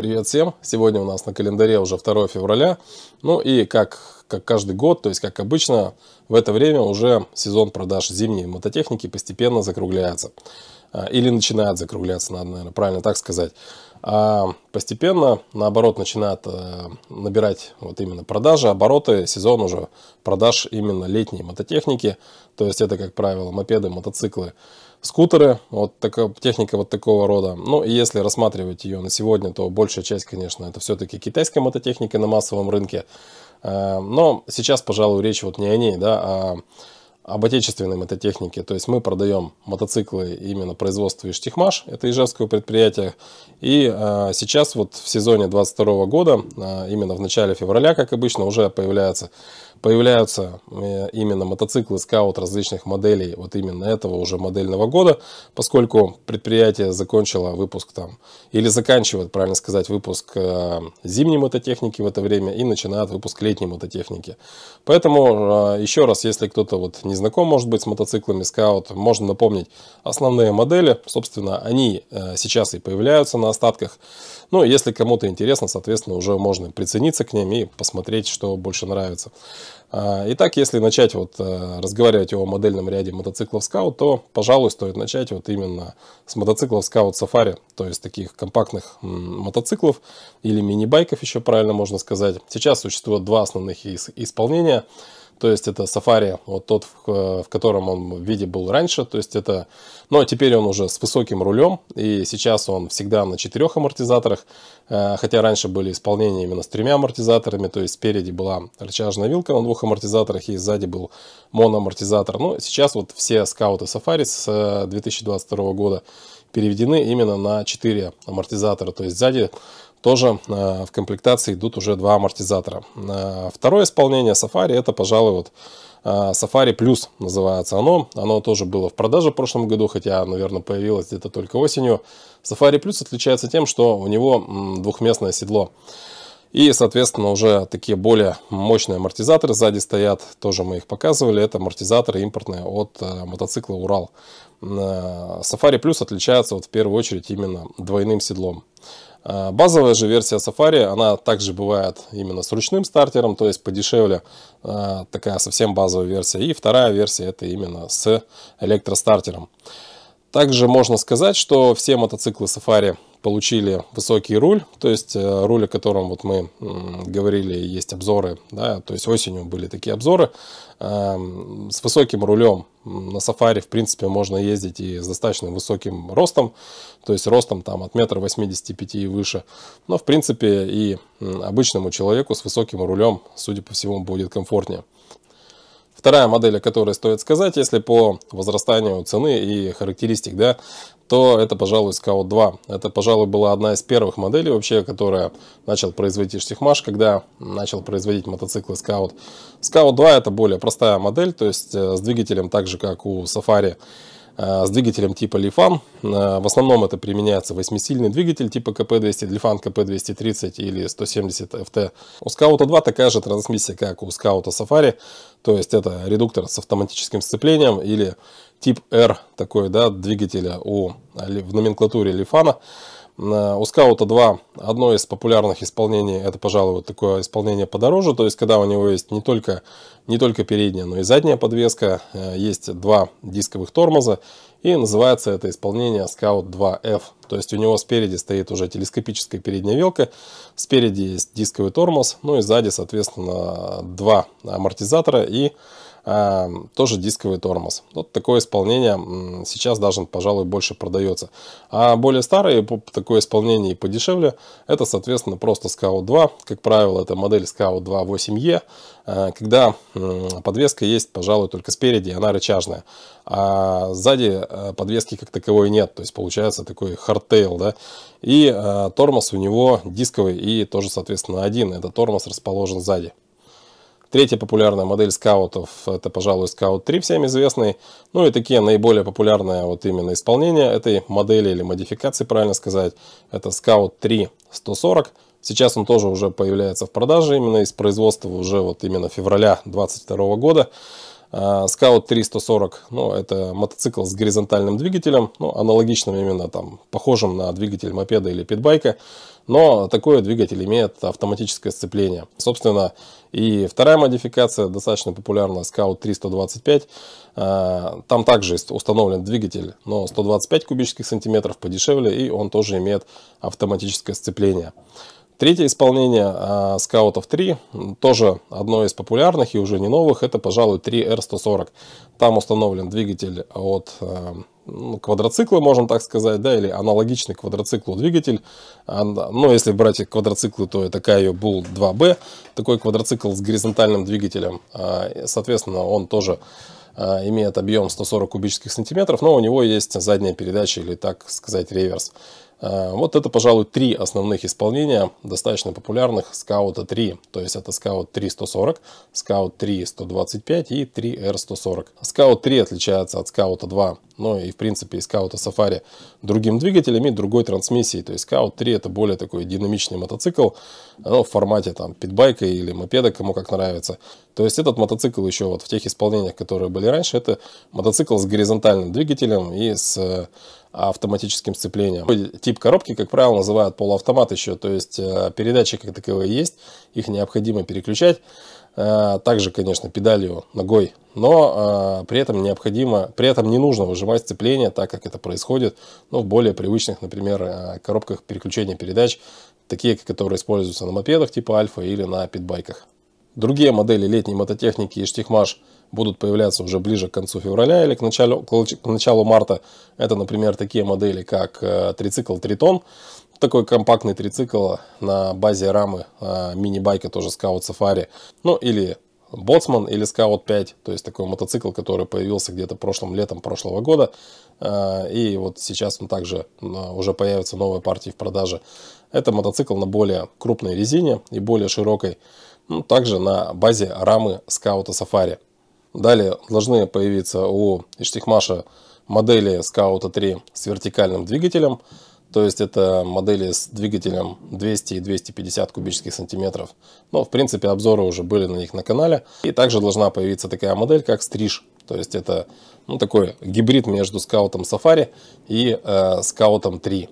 Привет всем! Сегодня у нас на календаре уже 2 февраля. Ну и как, как каждый год, то есть как обычно, в это время уже сезон продаж зимней мототехники постепенно закругляется. А, или начинает закругляться, надо, наверное, правильно так сказать. А постепенно, наоборот, начинает э, набирать вот именно продажи, обороты, сезон уже продаж именно летней мототехники. То есть это, как правило, мопеды, мотоциклы, скутеры, вот такая техника вот такого рода. Ну и если рассматривать ее на сегодня, то большая часть, конечно, это все-таки китайская мототехника на массовом рынке. Э, но сейчас, пожалуй, речь вот не о ней, да, а об отечественной мототехнике. То есть мы продаем мотоциклы именно производства Иштихмаш, это ижевского предприятия, И э, сейчас вот в сезоне 2022 года, э, именно в начале февраля, как обычно, уже появляется появляются э, именно мотоциклы скаут различных моделей вот именно этого уже модельного года, поскольку предприятие закончило выпуск там, или заканчивает, правильно сказать, выпуск э, зимней мототехники в это время и начинает выпуск летней мототехники. Поэтому э, еще раз, если кто-то вот не знаком может быть с мотоциклами скаут, можно напомнить основные модели, собственно, они сейчас и появляются на остатках. Ну, если кому-то интересно, соответственно, уже можно прицениться к ним и посмотреть, что больше нравится. А, итак, если начать вот э, разговаривать о модельном ряде мотоциклов Scout, то, пожалуй, стоит начать вот именно с мотоциклов Scout Safari, то есть таких компактных мотоциклов или мини-байков еще правильно можно сказать. Сейчас существует два основных исполнения – то есть это Safari, вот тот, в, э, в котором он в виде был раньше. То есть это... Но теперь он уже с высоким рулем. И сейчас он всегда на четырех амортизаторах. Э, хотя раньше были исполнения именно с тремя амортизаторами. То есть спереди была рычажная вилка на двух амортизаторах. И сзади был моноамортизатор. Но ну, сейчас вот все скауты Safari с 2022 э, года переведены именно на 4 амортизатора. То есть сзади тоже э, в комплектации идут уже два амортизатора. Э, второе исполнение Safari это, пожалуй, вот э, Safari Plus называется оно. Оно тоже было в продаже в прошлом году, хотя, наверное, появилось где-то только осенью. Safari Plus отличается тем, что у него двухместное седло. И, соответственно, уже такие более мощные амортизаторы сзади стоят. Тоже мы их показывали. Это амортизаторы импортные от мотоцикла «Урал». Safari Plus отличается вот в первую очередь именно двойным седлом. А, базовая же версия Safari, она также бывает именно с ручным стартером, то есть подешевле, а, такая совсем базовая версия. И вторая версия это именно с электростартером. Также можно сказать, что все мотоциклы Safari получили высокий руль, то есть э, руль, о котором вот мы говорили, есть обзоры, да, то есть осенью были такие обзоры. Эм, с высоким рулем на сафари, в принципе, можно ездить и с достаточно высоким ростом, то есть ростом там от метра восьмидесяти пяти и выше. Но, в принципе, и обычному человеку с высоким рулем, судя по всему, будет комфортнее. Вторая модель, о которой стоит сказать, если по возрастанию цены и характеристик, да, то это, пожалуй, Scout 2. Это, пожалуй, была одна из первых моделей вообще, которая начал производить Штихмаш, когда начал производить мотоциклы Scout. Scout 2 это более простая модель, то есть э, с двигателем так же, как у Safari Э, с двигателем типа Лифан. Э, в основном это применяется восьмисильный двигатель типа КП-200, Лифан КП-230 или 170 FT. У Скаута 2 такая же трансмиссия, как у Скаута Safari, то есть это редуктор с автоматическим сцеплением или тип R такой, да, двигателя у, э, в номенклатуре Лифана. Э, у скаута 2 одно из популярных исполнений, это, пожалуй, вот такое исполнение подороже, то есть когда у него есть не только, не только передняя, но и задняя подвеска, э, есть два дисковых тормоза, и называется это исполнение Scout 2F. То есть у него спереди стоит уже телескопическая передняя велка, спереди есть дисковый тормоз, ну и сзади, соответственно, два амортизатора и тоже дисковый тормоз. Вот такое исполнение сейчас даже, пожалуй, больше продается. А более старое такое исполнение и подешевле, это, соответственно, просто Scout 2. Как правило, это модель Scout 2 8E, а, когда подвеска есть, пожалуй, только спереди, она рычажная. А сзади э, подвески как таковой нет, то есть получается такой хардтейл, да. И э, тормоз у него дисковый и тоже, соответственно, один. Это тормоз расположен сзади. Третья популярная модель скаутов, это, пожалуй, скаут 3, всем известный. Ну и такие наиболее популярные вот именно исполнения этой модели или модификации, правильно сказать, это скаут 3 140. Сейчас он тоже уже появляется в продаже именно из производства уже вот именно февраля 2022 года. А, Скаут 340, ну, это мотоцикл с горизонтальным двигателем, ну, аналогичным именно там, похожим на двигатель мопеда или питбайка, но такой двигатель имеет автоматическое сцепление. Собственно, и вторая модификация, достаточно популярная, Scout 325, а, там также установлен двигатель, но 125 кубических сантиметров подешевле, и он тоже имеет автоматическое сцепление. Третье исполнение Scoutов а, скаутов 3, тоже одно из популярных и уже не новых, это, пожалуй, 3R140. Там установлен двигатель от э, квадроцикла, можно так сказать, да, или аналогичный квадроциклу двигатель. А, но ну, если брать квадроциклы, то это Кайо Bull 2B, такой квадроцикл с горизонтальным двигателем. Соответственно, он тоже имеет объем 140 кубических сантиметров, но у него есть задняя передача или, так сказать, реверс. Э, вот это, пожалуй, три основных исполнения, достаточно популярных скаута 3. То есть это скаут 3-140, скаут 3 и 3R140. Скаут 3 отличается от скаута 2, ну и в принципе и скаута Safari другим двигателем и другой трансмиссией. То есть скаут 3 это более такой динамичный мотоцикл, ну, в формате там питбайка или мопеда, кому как нравится. То есть этот мотоцикл еще вот в тех исполнениях, которые были раньше, это мотоцикл с горизонтальным двигателем и с э, автоматическим сцеплением. Тип коробки, как правило, называют полуавтомат еще, то есть э, передачи как таковые есть, их необходимо переключать, э, также, конечно, педалью ногой, но э, при этом необходимо, при этом не нужно выжимать сцепление, так как это происходит ну, в более привычных, например, коробках переключения передач, такие, которые используются на мопедах типа Альфа или на питбайках. Другие модели летней мототехники и штихмаш будут появляться уже ближе к концу февраля или к началу, к началу марта. Это, например, такие модели, как э, трицикл Тритон, такой компактный трицикл на базе рамы э, мини-байка, тоже Scout Safari, ну или Боцман или Scout 5, то есть такой мотоцикл, который появился где-то прошлым летом прошлого года, э, и вот сейчас он также уже появится новые партии в продаже. Это мотоцикл на более крупной резине и более широкой также на базе рамы скаута Safari. Далее должны появиться у Иштихмаша модели скаута 3 с вертикальным двигателем, то есть это модели с двигателем 200 и 250 кубических сантиметров. Но в принципе обзоры уже были на них на канале. И также должна появиться такая модель как стриж. То есть это ну, такой гибрид между скаутом Safari и э, скаутом 3.